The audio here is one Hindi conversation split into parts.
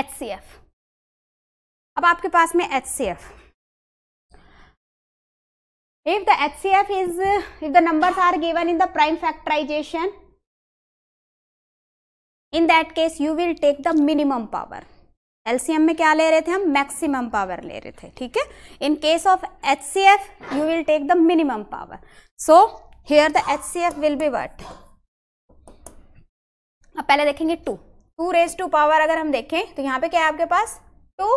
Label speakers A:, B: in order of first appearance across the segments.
A: एच सी एफ अब आपके पास में H C F H C F is if the number are given in the prime factorization in that case you will take the minimum
B: power LCM में क्या ले रहे थे हम मैक्सिमम पावर ले रहे थे ठीक है in case of H C F you will take the minimum power so here the H C F will be what अब पहले देखेंगे two two raise to power अगर हम देखें तो यहाँ पे क्या है आपके पास two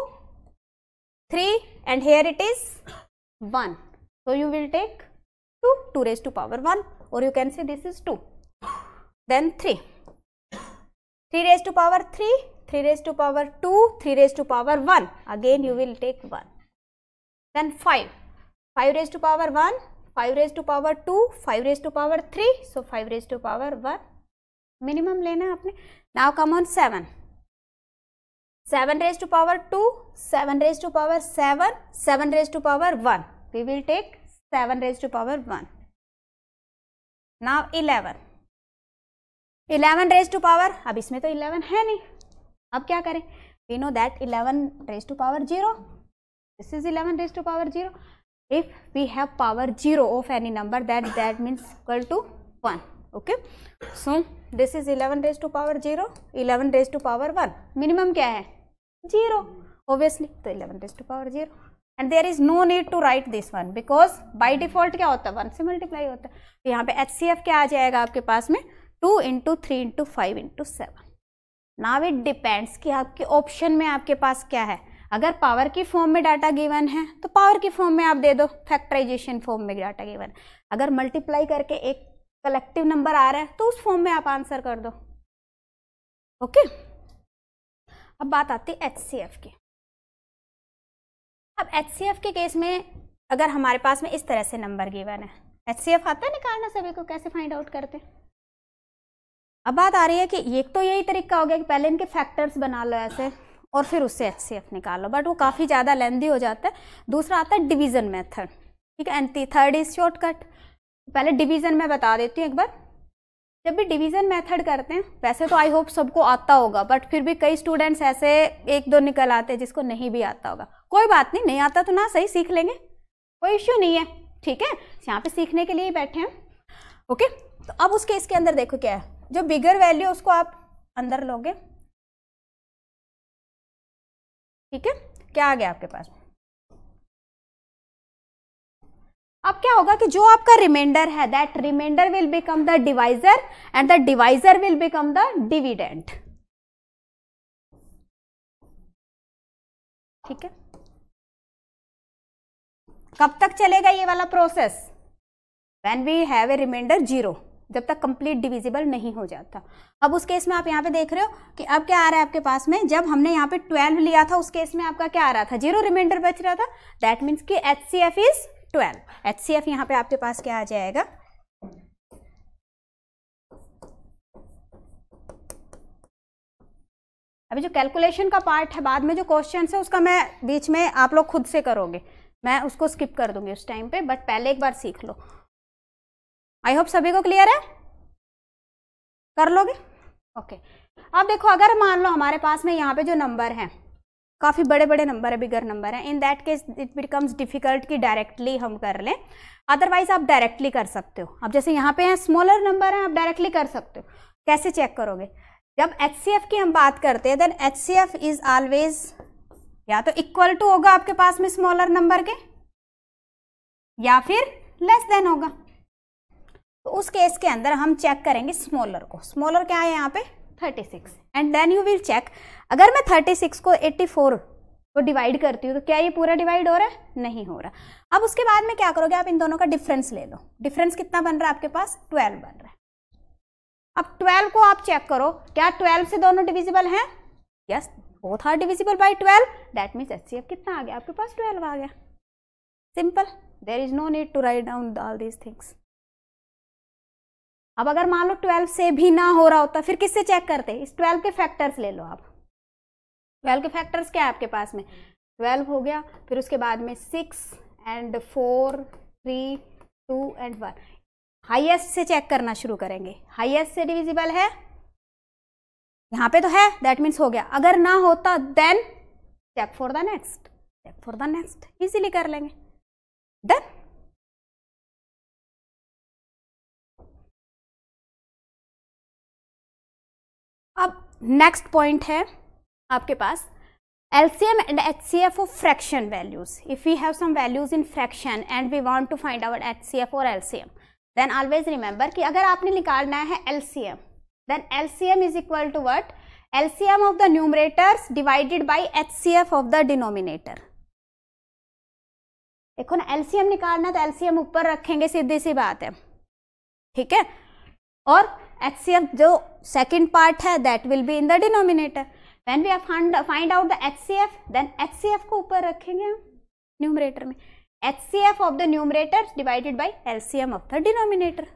B: three and here it is one so you will take two two raise to power one और you can see this is two then three three raise to power three three raise to power two three raise to power one again you will take one then five five raise to power one five raise to power two five raise to power three so five raise to power one minimum लेना है आपने now come on seven. Seven raised to power two. Seven raised to power seven. Seven raised to power one. we will take seven raised to power one. now eleven. Eleven raised to power अब इसमें तो eleven है नहीं अब क्या करें we know that eleven raised to power zero. this is eleven raised to power zero. if we have power zero of any number that that means equal to one. Okay so this is eleven raise to power zero eleven raise to power one minimum क्या है जीरो ओबियसली तो eleven raise to power zero and there is no need to write this one because by default क्या होता है वन से मल्टीप्लाई होता है तो यहाँ पे एच सी एफ क्या आ जाएगा आपके पास में two into three into five into seven now it depends कि आपके ऑप्शन में आपके पास क्या है अगर पावर की फॉर्म में डाटा गिवन है तो पावर की फॉर्म में आप दे दो फैक्टराइजेशन फॉर्म में डाटा गिवन अगर मल्टीप्लाई करके एक कलेक्टिव नंबर आ
A: रहा है तो उस फॉर्म में आप आंसर कर दो ओके अब बात आती है एच की अब एच के केस में
B: अगर हमारे पास में इस तरह से नंबर गिवन है एच आता है निकालना सभी को कैसे फाइंड आउट करते हैं अब बात आ रही है कि एक तो यही तरीका हो गया कि पहले इनके फैक्टर्स बना लो ऐसे और फिर उससे एच सी एफ निकाल लो बट वो काफ़ी ज़्यादा लेंदी हो जाता है दूसरा आता है डिवीज़न मेथड ठीक है एंड थर्ड इज शॉर्टकट पहले डिवीज़न में बता देती हूँ एक बार जब भी डिवीज़न मेथड करते हैं वैसे तो आई होप सबको आता होगा बट फिर भी कई स्टूडेंट्स ऐसे एक दो निकल आते हैं जिसको नहीं भी आता होगा कोई बात नहीं नहीं आता तो ना सही सीख लेंगे कोई इश्यू नहीं है ठीक है यहाँ पे सीखने के लिए ही बैठे हैं ओके तो अब उस केस के
A: अंदर देखो क्या है जो बिगर वैल्यू उसको आप अंदर लोगे ठीक है क्या आ गया आपके पास अब क्या होगा कि जो आपका रिमाइंडर है that remainder will become the divisor and the divisor will become the dividend ठीक है कब तक चलेगा ये वाला process when we have a remainder zero जब तक कंप्लीट
B: डिविजिबल नहीं हो जाता अब उस केस में आप यहाँ पे देख रहे हो कि अब क्या आ रहा है आपके पास में जब हमने यहाँ पे 12 लिया था उस केस में आपका क्या आ रहा था जीरो रिमाइंडर बच रहा था दैट मीन्स कि H C F is twelve H C F यहाँ पर आपके पास क्या आ जाएगा अभी जो कैलकुलेशन का पार्ट है बाद में जो क्वेश्चन है उसका मैं बीच में आप लोग खुद से करोगे मैं उसको स्किप कर दूंगी उस टाइम पे बट पहले एक बार सीख लो आई होप सभी को क्लियर है कर लोगे ओके okay. अब देखो अगर मान लो हमारे पास में यहाँ पे जो नंबर है काफ़ी बड़े बड़े नंबर है बिगर नंबर है in that case it becomes difficult कि डायरेक्टली हम कर लें अदरवाइज आप डायरेक्टली कर सकते हो अब जैसे यहाँ पे हैं स्मॉलर नंबर हैं आप डायरेक्टली कर सकते हो कैसे चेक करोगे जब एच की हम बात करते हैं then H C F is always या तो इक्वल टू होगा आपके पास में स्मॉलर नंबर के या फिर लेस देन होगा तो उस केस के अंदर हम चेक करेंगे स्मॉलर को स्मॉलर क्या है यहाँ पे thirty six and then you will check अगर मैं थर्टी सिक्स को एट्टी फोर को डिवाइड करती हूँ तो क्या ये पूरा डिवाइड हो रहा है नहीं हो रहा अब उसके बाद में क्या करोगे आप इन दोनों का डिफरेंस ले लो डिफरेंस कितना बन रहा है आपके पास ट्वेल्व बन रहा है अब ट्वेल्व को आप चेक करो क्या ट्वेल्व से दोनों डिविजिबल हैं yes both are divisible by twelve that means H कितना आ गया आपके पास ट्वेल्व आ गया simple there is no need to write down all these things अब अगर मान लो ट्वेल्व से भी ना हो रहा होता फिर किससे चेक करते इस ट्वेल्व के फैक्टर्स ले लो आप ट्वेल्व के फैक्टर्स क्या है आपके पास में ट्वेल्व हो गया फिर उसके बाद में six and four three two and one highest से चेक करना शुरू करेंगे हाईएस्ट से डिविजिबल है यहाँ पे तो है दैट मीन्स हो गया अगर ना होता
A: then check for the next check for the next easily कर लेंगे देन नेक्स्ट पॉइंट है आपके
B: पास LCM and H C F of fraction values if you have some values in fraction and we want to find our F or L C M then always remember कि अगर आपने निकालना है L C M then L C M is equal to L C M of the numerators divided by H C F of the denominator देखो ना एल सी एम निकालना है तो एम ऊपर रखेंगे सीधी सी बात है ठीक है और एच सी जो second part hai that will be in the denominator when we have find, find out the HCF then HCF को ऊपर रखेंगे हम numerator में HCF of the numerator divided by LCM of the denominator